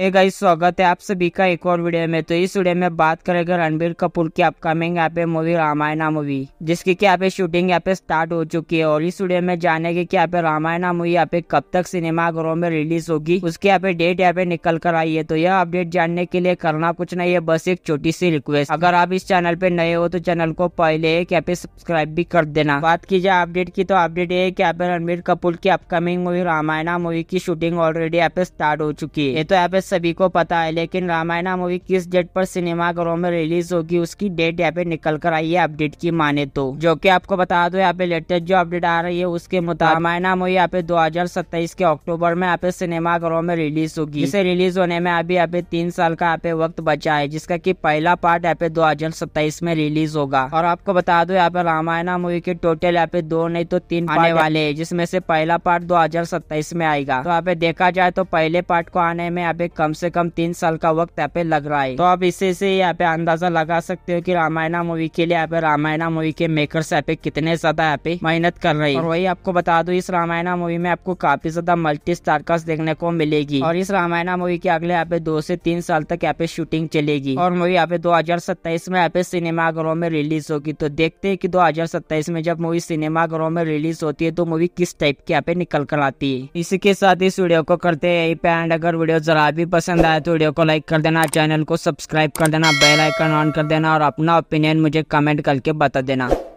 एक गाइस स्वागत है आप सभी का एक और वीडियो में तो इस वीडियो में बात करेंगे रणबीर कपूर की अपकमिंग यहाँ पे मूवी रामायणा मूवी जिसकी क्या पे शूटिंग यहाँ पे स्टार्ट हो चुकी है और इस वीडियो में जानेंगे कि यहाँ पे रामायणा मूवी यहाँ पे कब तक सिनेमा घरों में रिलीज होगी उसकी यहाँ पे डेट यहाँ पे निकल कर आई है तो यह अपडेट जानने के लिए करना कुछ नहीं है बस एक छोटी सी रिक्वेस्ट अगर आप इस चैनल पे नए हो तो चैनल को पहले एक यहाँ पे सब्सक्राइब भी कर देना बात की जाए अपडेट की तो अपडेट ये की यहाँ पे रणबीर कपूर की अपकमिंग मूवी रामायणा मूवी की शूटिंग ऑलरेडी यहाँ पे स्टार्ट हो चुकी है तो यहाँ पे सभी को पता है लेकिन रामायणा मूवी किस डेट पर सिनेमाघरों में रिलीज होगी उसकी डेट यहाँ पे निकल कर आई है अपडेट की माने तो जो की आपको बता दो यहाँ पे लेटेस्ट जो अपडेट आ रही है उसके मुताबिक रामायणा मूवी यहाँ पे दो के अक्टूबर में यहाँ पे सिनेमाघरों में रिलीज होगी इसे रिलीज होने में अभी यहाँ पे तीन साल का यहाँ पे वक्त बचा है जिसका की पहला पार्ट यहाँ पे दो में रिलीज होगा और आपको बता दो यहाँ पे रामायणा मूवी के टोटल यहाँ पे दो नहीं तो तीन आने वाले है जिसमे से पहला पार्ट दो में आएगा तो यहाँ पे देखा जाए तो पहले पार्ट को आने में यहाँ पे कम से कम तीन साल का वक्त यहाँ पे लग रहा है तो आप इसे से यहाँ पे अंदाजा लगा सकते हो कि रामायणा मूवी के लिए यहाँ पे रामायणा मूवी के मेकर यहाँ पे कितने ज्यादा यहाँ पे मेहनत कर रहे हैं और वही आपको बता दो इस रामायणा मूवी में आपको काफी ज्यादा मल्टी स्टार कास्ट देखने को मिलेगी और इस रामायणा मूवी के अगले यहाँ पे दो से तीन साल तक यहाँ पे शूटिंग चलेगी और मूवी यहाँ पे दो में यहाँ पे सिनेमाघरों में रिलीज होगी तो देखते है की दो में जब मूवी सिनेमाघरों में रिलीज होती है तो मूवी किस टाइप की यहाँ पे निकल कर आती है इसी के साथ इस वीडियो को करते हैं यही पे एंड अगर वीडियो जरा भी भी पसंद आया तो वीडियो को लाइक कर देना चैनल को सब्सक्राइब कर देना बेल आइकन ऑन कर देना और अपना ओपिनियन मुझे कमेंट करके बता देना